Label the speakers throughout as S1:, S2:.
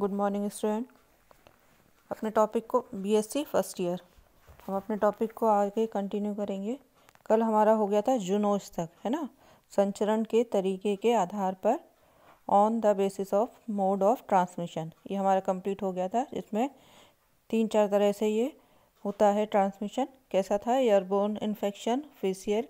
S1: good morning student अपने topic को BSc first year हम अपने टॉपिक को आगे कंटिन्यू करेंगे कल हमारा हो गया था जुनोज तक है ना संचरण के तरीके के आधार पर on the basis of mode of transmission ये हमारा कंप्लीट हो गया था इसमें तीन चार तरह से ये होता है ट्रांसमिशन कैसा था airborne infection facial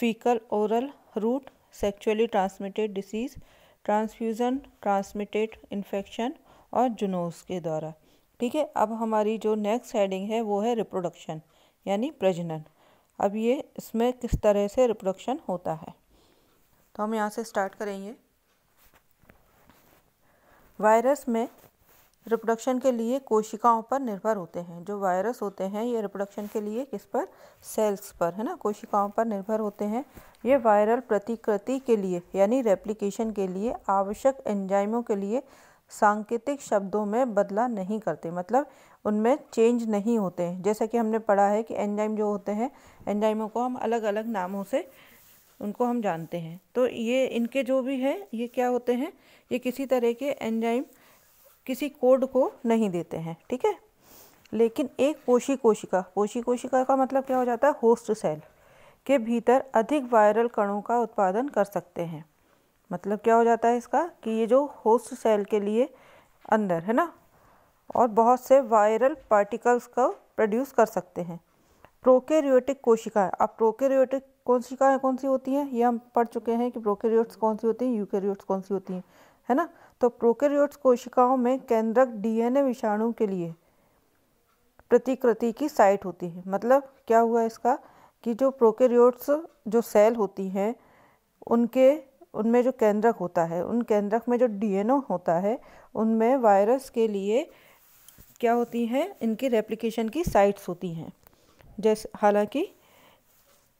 S1: faecal oral route sexually transmitted disease transfusion transmitted infection और जुनोस के द्वारा ठीक है अब हमारी जो नेक्स्ट हेडिंग है वो है रिप्रोडक्शन यानी प्रजनन अब ये इसमें किस तरह से रिप्रोडक्शन होता है तो हम यहाँ से स्टार्ट करेंगे वायरस में रिप्रोडक्शन के लिए कोशिकाओं पर निर्भर होते हैं जो वायरस होते हैं ये रिप्रोडक्शन के लिए किस पर सेल्स पर है ना कोशिकाओं पर निर्भर होते हैं ये वायरल प्रतिकृति के लिए यानी रेप्लिकेशन के लिए आवश्यक एंजाइमों के लिए सांकेतिक शब्दों में बदला नहीं करते मतलब उनमें चेंज नहीं होते हैं जैसा कि हमने पढ़ा है कि एंजाइम जो होते हैं एंजाइमों को हम अलग अलग नामों से उनको हम जानते हैं तो ये इनके जो भी हैं ये क्या होते हैं ये किसी तरह के एंजाइम किसी कोड को नहीं देते हैं ठीक है लेकिन एक पोषी कोशिका पोषी कोशिका का मतलब क्या हो जाता है होस्ट सेल के भीतर अधिक वायरल कणों का उत्पादन कर सकते हैं मतलब क्या हो जाता है इसका कि ये जो होस्ट सेल के लिए अंदर है ना और बहुत से वायरल पार्टिकल्स को प्रोड्यूस कर सकते हैं प्रोकेरियोटिक कोशिकाएं अब प्रोकेरियोटिक कोशिकाएं कौन सी होती हैं ये हम पढ़ चुके हैं कि प्रोकेरियोट्स कौन सी होती हैं यूकेरियोट्स कौन सी होती हैं है ना तो प्रोकैरियोट्स कोशिकाओं में केंद्रक डीएनए विषाणु के लिए प्रतिकृति की साइट होती है मतलब क्या हुआ इसका कि जो प्रोकैरियोट्स जो सेल होती हैं उनके उनमें जो केंद्रक होता है उन केंद्रक में जो डीएनए होता है उनमें वायरस के लिए क्या होती हैं इनकी रेप्लिकेशन की साइट्स होती हैं जैसे हालांकि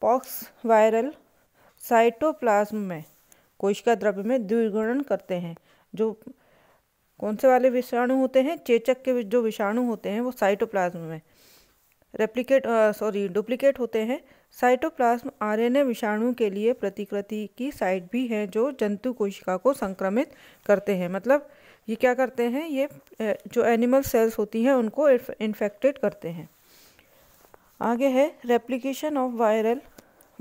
S1: पॉक्स वायरल साइटोप्लाज्म में कोशिका द्रव्य में द्विगुणन करते हैं जो कौन से वाले विषाणु होते हैं चेचक के जो विषाणु होते हैं वो साइटोप्लाज्म में रेप्लिकेट सॉरी डुप्लीकेट होते हैं साइटोप्लाज्म आरएनए विषाणु के लिए प्रतिकृति की साइट भी है जो जंतु कोशिका को संक्रमित करते हैं मतलब ये क्या करते हैं ये जो एनिमल सेल्स होती हैं उनको इन्फेक्टेड करते हैं आगे है replication of viral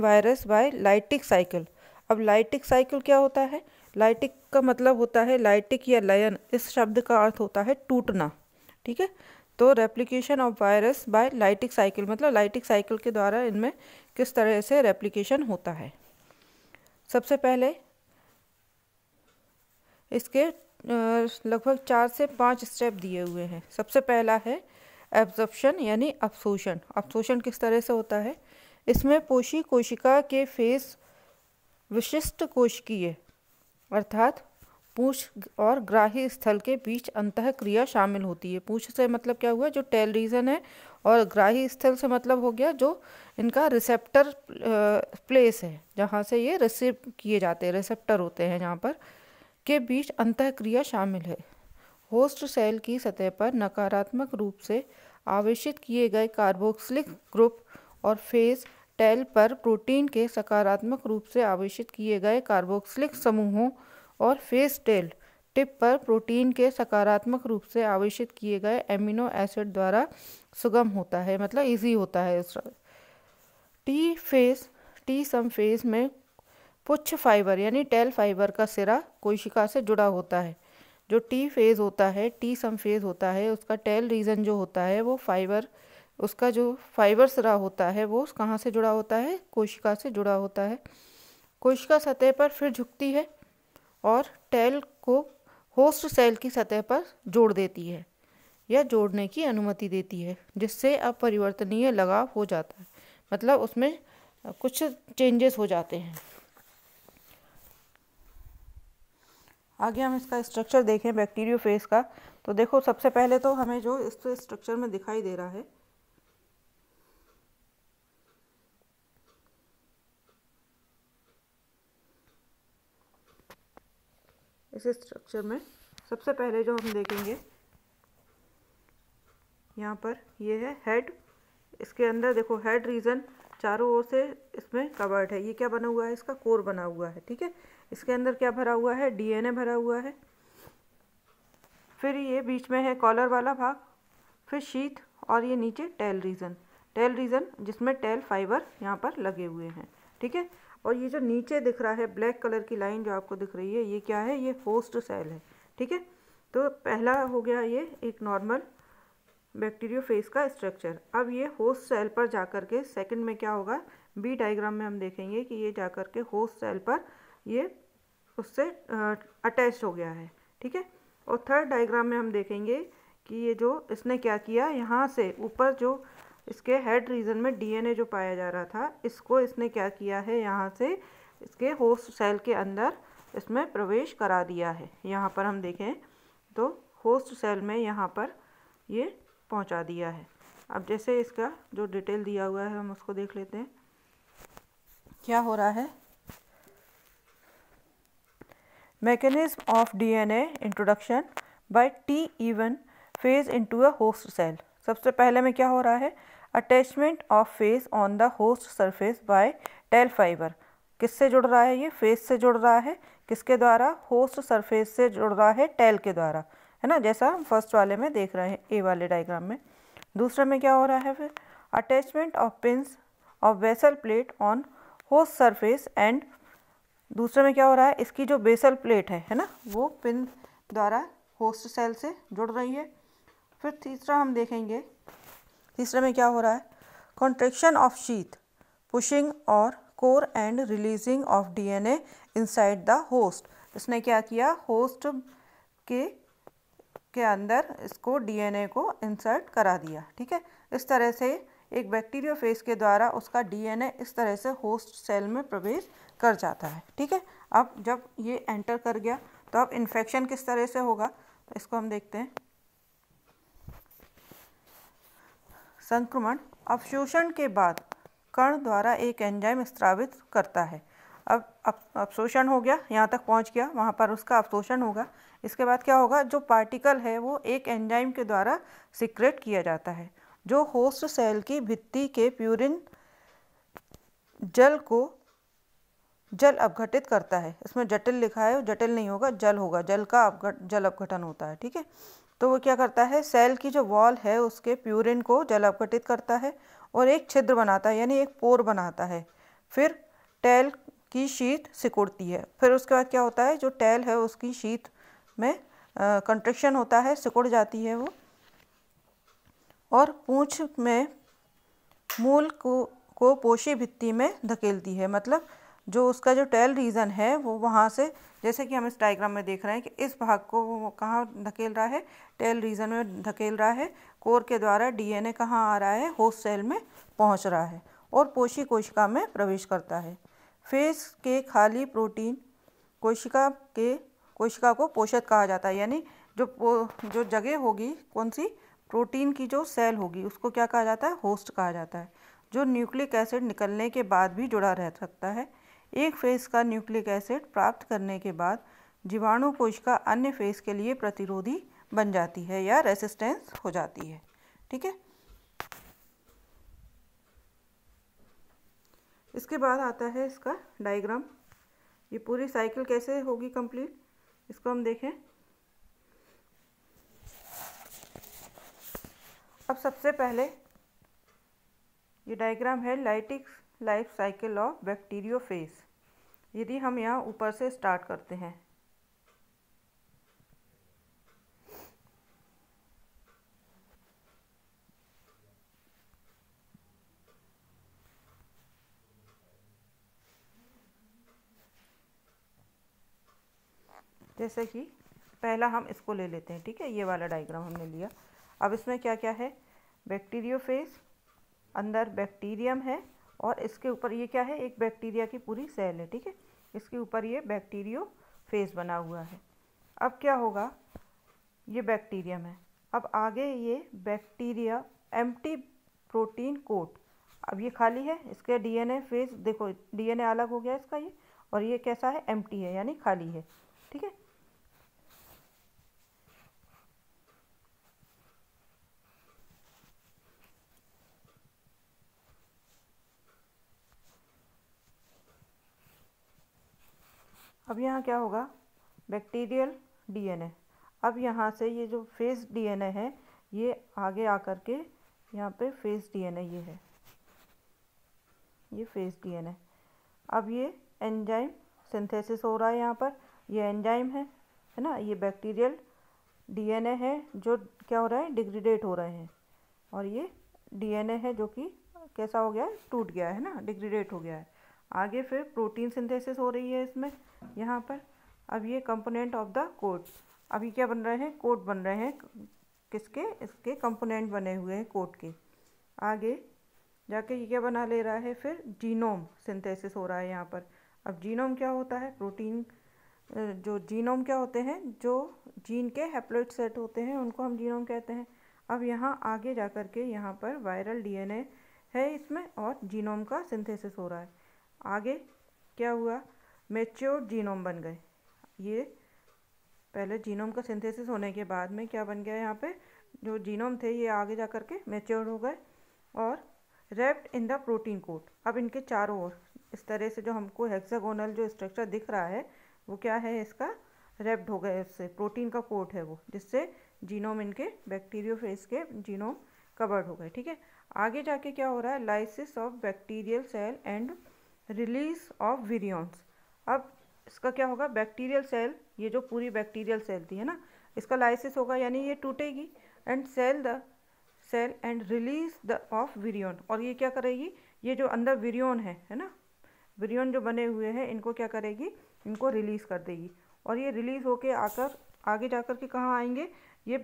S1: virus by lytic cycle अब लाइटिक साइकिल क्या होता है लाइटिक का मतलब होता है लाइटिक या लयन इस शब्द का अर्थ होता है टूटना ठीक है तो replication of virus by lytic cycle मतलब लाइटिक साइकिल के द्वारा इनमें किस तरह से रेप्लिकेशन होता है सबसे पहले इसके लगभग चार से पाँच स्टेप दिए हुए हैं सबसे पहला है एब्जॉर्प्शन यानी अवशोषण अवशोषण किस तरह से होता है इसमें पोषी कोशिका के फेस विशिष्ट कोशिकीय अर्थात पूछ और ग्राही स्थल के बीच अंत क्रिया शामिल होती है पूछ से मतलब क्या हुआ जो टेल रीजन है और ग्राही स्थल से मतलब हो गया जो इनका रिसेप्टर प्लेस है जहाँ से ये रिसीव किए जाते हैं रिसेप्टर होते हैं यहाँ पर के बीच अंत क्रिया शामिल है होस्ट सेल की सतह पर नकारात्मक रूप से आवेशित किए गए कार्बोक्सिलिक ग्रुप और फेज टेल पर प्रोटीन के सकारात्मक रूप से आवेशित किए गए कार्बोक्सिलिक समूहों और फेस टेल टिप पर प्रोटीन के सकारात्मक रूप से आवेशित किए गए एमिनो एसिड द्वारा सुगम होता है मतलब इजी होता है T phage T some phage में पुच्छ फाइबर यानी टेल फाइबर का सिरा कोशिका से जुड़ा होता है जो टी फेज होता है टी सम फेज होता है उसका टेल रीजन जो होता है वो फाइबर उसका जो फाइबर्स रहा होता है वो कहाँ से जुड़ा होता है कोशिका से जुड़ा होता है कोशिका सतह पर फिर झुकती है और टेल को होस्ट सेल की सतह पर जोड़ देती है या जोड़ने की अनुमति देती है जिससे अपरिवर्तनीय लगाव हो जाता है मतलब उसमें कुछ चेंजेस हो जाते हैं आगे हम इसका स्ट्रक्चर देखें बैक्टीरियो फेस का तो देखो सबसे पहले तो हमें जो इस स्ट्रक्चर में दिखाई दे रहा है इस स्ट्रक्चर में सबसे पहले जो हम देखेंगे यहाँ पर ये है हेड इसके अंदर देखो हेड रीजन चारों ओर से इसमें कवर्ड है ये क्या बना हुआ है इसका कोर बना हुआ है ठीक है इसके अंदर क्या भरा हुआ है डीएनए भरा हुआ है फिर ये बीच में है कॉलर वाला भाग फिर शीत और ये नीचे टेल रीजन टेल रीजन जिसमें टेल फाइबर यहाँ पर लगे हुए हैं ठीक है और ये जो नीचे दिख रहा है ब्लैक कलर की लाइन जो आपको दिख रही है ये क्या है ये होस्ट सेल है ठीक है तो पहला हो गया ये एक नॉर्मल बैक्टीरियो फेस का स्ट्रक्चर अब ये होस्ट सेल पर जा कर के सेकेंड में क्या होगा बी डायग्राम में हम देखेंगे कि ये जा कर के होस्ट सेल पर ये उससे अटैच हो गया है ठीक है और थर्ड डायग्राम में हम देखेंगे कि ये जो इसने क्या किया यहाँ से ऊपर जो इसके हेड रीजन में डीएनए जो पाया जा रहा था इसको इसने क्या किया है यहाँ से इसके होस्ट सेल के अंदर इसमें प्रवेश करा दिया है यहाँ पर हम देखें तो होस्ट सेल में यहाँ पर ये पहुँचा दिया है अब जैसे इसका जो डिटेल दिया हुआ है हम उसको देख लेते हैं क्या हो रहा है mechanism of DNA introduction by T even phage into a host cell सबसे पहले में क्या हो रहा है attachment of phage on the host surface by tail fibre किससे जुड़ रहा है ये फेस से जुड़ रहा है किसके द्वारा होस्ट सरफेस से जुड़ रहा है टेल के द्वारा है ना जैसा हम फर्स्ट वाले में देख रहे हैं ए वाले डायग्राम में दूसरे में क्या हो रहा है फिर attachment of pins of basal plate on host surface and दूसरे में क्या हो रहा है इसकी जो बेसल प्लेट है है ना वो पिन द्वारा होस्ट सेल से जुड़ रही है फिर तीसरा हम देखेंगे तीसरे में क्या हो रहा है कॉन्ट्रेक्शन ऑफ शीत पुशिंग और core and releasing of DNA inside the host इसने क्या किया होस्ट के के अंदर इसको डीएनए को इंसर्ट करा दिया ठीक है इस तरह से एक बैक्टीरिया फेस के द्वारा उसका डीएनए इस तरह से होस्ट सेल में प्रवेश कर जाता है ठीक है अब जब ये एंटर कर गया तो अब इन्फेक्शन किस तरह से होगा इसको हम देखते हैं संक्रमण अवशोषण के बाद कण द्वारा एक एंजाइम स्त्रावित करता है अब अवशोषण हो गया यहाँ तक पहुँच गया वहाँ पर उसका अवशोषण होगा इसके बाद क्या होगा जो पार्टिकल है वो एक एंजाइम के द्वारा सिक्रेट किया जाता है जो होस्ट सेल की भित्ति के प्यूरिन जल को जल अपघटित करता है इसमें जटिल लिखा है जटिल नहीं होगा जल होगा जल का अपघट जल अपघटन होता है ठीक है तो वो क्या करता है सेल की जो वॉल है उसके प्यूरिन को जल अपघटित करता है और एक छिद्र बनाता है यानी एक पोर बनाता है फिर टैल की शीत सिकुड़ती है फिर उसके बाद क्या होता है जो टैल है उसकी शीत में कंट्रेक्शन होता है सिकुड़ जाती है वो और पूँछ में मूल को को पोषी भित्ति में धकेलती है मतलब जो उसका जो टेल रीज़न है वो वहाँ से जैसे कि हम इस डायग्राम में देख रहे हैं कि इस भाग को वो कहाँ धकेल रहा है टेल रीज़न में धकेल रहा है कोर के द्वारा डीएनए कहाँ आ रहा है होस्ट सेल में पहुँच रहा है और पोषी कोशिका में प्रवेश करता है फेस के खाली प्रोटीन कोशिका के कोशिका को पोषक कहा जाता है यानी जो जो जगह होगी कौन सी प्रोटीन की जो सेल होगी उसको क्या कहा जाता है होस्ट कहा जाता है जो न्यूक्लिक एसिड निकलने के बाद भी जुड़ा रह सकता है एक फेस का न्यूक्लिक एसिड प्राप्त करने के बाद जीवाणु कोशिका अन्य फेस के लिए प्रतिरोधी बन जाती है या रेसिस्टेंस हो जाती है ठीक है इसके बाद आता है इसका डायग्राम ये पूरी साइकिल कैसे होगी कंप्लीट इसको हम देखें अब सबसे पहले ये डायग्राम है lytics life cycle of bacteriophage यदि हम यहाँ ऊपर से स्टार्ट करते हैं जैसे कि पहला हम इसको ले लेते हैं ठीक है ये वाला डायग्राम हमने लिया अब इसमें क्या क्या है बैक्टीरियोफेज अंदर बैक्टीरियम है और इसके ऊपर ये क्या है एक बैक्टीरिया की पूरी सेल है ठीक है इसके ऊपर ये बैक्टीरियो फेस बना हुआ है अब क्या होगा ये बैक्टीरियम है अब आगे ये बैक्टीरिया एम्प्टी प्रोटीन कोट अब ये खाली है इसके डीएनए फेस देखो डीएनए अलग हो गया इसका ये और ये कैसा है एम्प्टी है यानी खाली है ठीक है अब यहाँ क्या होगा बैक्टीरियल डीएनए अब यहाँ से ये जो फेस डीएनए है ये आगे आकर के यहाँ पे फेस डीएनए ये है ये फेस डीएनए अब ये एंजाइम सिंथेसिस हो रहा है यहाँ पर ये एंजाइम है है ना ये बैक्टीरियल डीएनए है जो क्या हो रहा है डिग्रीडेट हो रहे हैं और ये डीएनए है जो कि कैसा हो गया है टूट गया है ना डिग्रीडेट हो गया है आगे फिर प्रोटीन सिंथेसिस हो रही है इसमें यहाँ पर अब ये कंपोनेंट ऑफ द कोट अभी क्या बन रहे हैं कोट बन रहे हैं किसके इसके कंपोनेंट बने हुए हैं कोट के आगे जाके ये क्या बना ले रहा है फिर जीनोम सिंथेसिस हो रहा है यहाँ पर अब जीनोम क्या होता है प्रोटीन जो जीनोम क्या होते हैं जो जीन के हैप्लोइड सेट होते हैं उनको हम जीनोम कहते हैं अब यहाँ आगे जा कर के यहाँ पर वायरल डी है इसमें और जीनोम का सिंथेसिस हो रहा है आगे क्या हुआ मेच्योर जीनोम बन गए ये पहले जीनोम का सिंथेसिस होने के बाद में क्या बन गया यहाँ पे जो जीनोम थे ये आगे जा कर के मेच्योर हो गए और wrapped in the protein coat अब इनके चारों ओर इस तरह से जो हमको हेक्सागोनल जो स्ट्रक्चर दिख रहा है वो क्या है इसका रेप्ड हो गया उससे प्रोटीन का कोट है वो जिससे जीनोम इनके फेस के जीनोम कवर्ड हो गए ठीक है आगे जाके क्या हो रहा है lysis of bacterial cell and release of virions अब इसका क्या होगा बैक्टीरियल सेल ये जो पूरी बैक्टीरियल सेल थी है ना इसका लाइसिस होगा यानी ये टूटेगी and cell the cell and release the of virion और ये क्या करेगी ये जो अंदर वीरियन है है ना वीरियन जो बने हुए हैं इनको क्या करेगी इनको रिलीज़ कर देगी और ये रिलीज़ होके आकर आगे जाकर के कहाँ आएंगे ये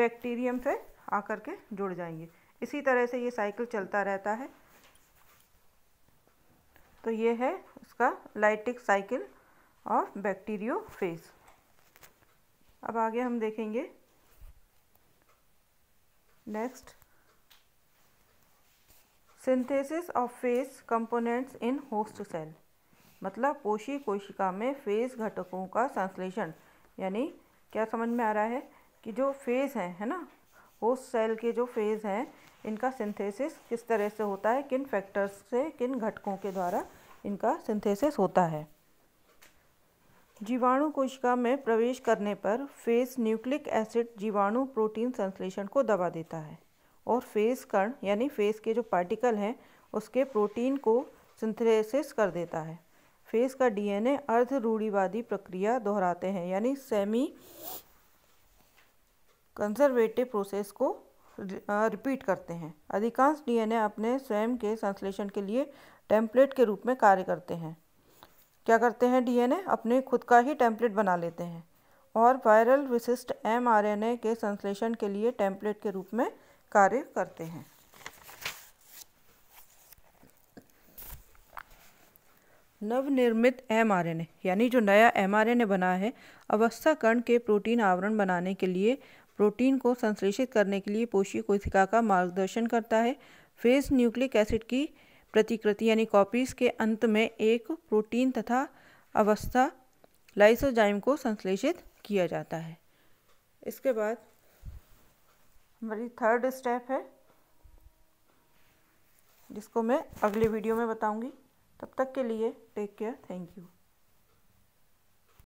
S1: बैक्टीरियम से आकर के जुड़ जाएंगे इसी तरह से ये साइकिल चलता रहता है तो ये है उसका लाइटिक साइकिल ऑफ फेज अब आगे हम देखेंगे next synthesis of phage components in host cell मतलब पोषी कोशिका में फेज घटकों का संश्लेषण यानी क्या समझ में आ रहा है कि जो फेज़ हैं है ना होस्ट सेल के जो फेज़ हैं इनका सिंथेसिस किस तरह से होता है किन फैक्टर्स से किन घटकों के द्वारा इनका सिंथेसिस होता है जीवाणु कोशिका में प्रवेश करने पर फेस न्यूक्लिक एसिड जीवाणु प्रोटीन संश्लेषण को दबा देता है और फेस कण यानी फेस के जो पार्टिकल हैं उसके प्रोटीन को सिंथेसिस कर देता है फेस का डीएनए अर्ध रूढ़िवादी प्रक्रिया दोहराते हैं यानी सेमी कंजर्वेटिव प्रोसेस को रिपीट करते हैं अधिकांश डीएनए अपने स्वयं के संश्लेषण के लिए टेम्पलेट के रूप में कार्य करते हैं क्या करते हैं डीएनए अपने खुद का ही टेम्पलेट बना लेते हैं और वायरल विशिष्ट एमआरएनए के संश्लेषण के लिए टेम्पलेट के रूप में कार्य करते हैं नवनिर्मित एम यानी जो नया एम बना है अवस्था कण के प्रोटीन आवरण बनाने के लिए प्रोटीन को संश्लेषित करने के लिए पोषी कोशिका का मार्गदर्शन करता है फेज न्यूक्लिक एसिड की प्रतिकृति यानी कॉपीज के अंत में एक प्रोटीन तथा अवस्था लाइसोजाइम को संश्लेषित किया जाता है इसके बाद हमारी थर्ड स्टेप है जिसको मैं अगले वीडियो में बताऊंगी तब तक के लिए टेक केयर थैंक यू